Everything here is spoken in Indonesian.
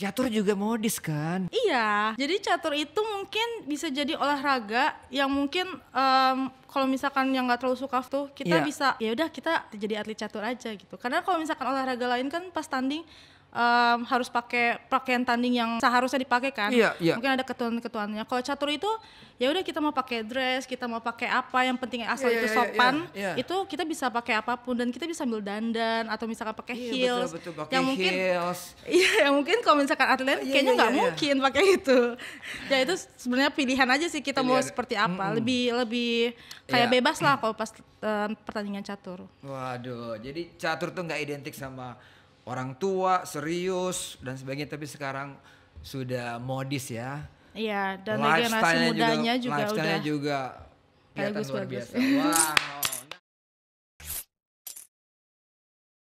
Catur juga modis kan? Iya, jadi catur itu mungkin bisa jadi olahraga yang mungkin um, kalau misalkan yang nggak terlalu suka tuh kita yeah. bisa ya udah kita jadi atlet catur aja gitu. Karena kalau misalkan olahraga lain kan pas tanding um, harus pakai pakaian tanding yang seharusnya dipakai kan. Iya, iya. Mungkin ada ketuan-ketuannya. Kalau catur itu ya udah kita mau pakai dress, kita mau pakai apa yang penting asal iya, itu iya, iya, sopan, iya, iya. itu kita bisa pakai apapun dan kita bisa ambil dandan atau misalkan pakai iya, heels. Betul, betul, yang mungkin heels. Iya, yang mungkin kalau misalkan atlet oh, kayaknya nggak iya, iya, mungkin iya. pakai itu. ya itu sebenarnya pilihan aja sih kita pilihan. mau seperti apa. Mm Lebih lebih kayak iya. bebas lah kalau pas uh, pertandingan catur. Waduh, jadi catur tuh nggak identik sama orang tua serius dan sebagainya tapi sekarang sudah modis ya iya dan lifestyle lagi generasi mudanya juga, juga lifestyle-nya juga kelihatan luar biasa wow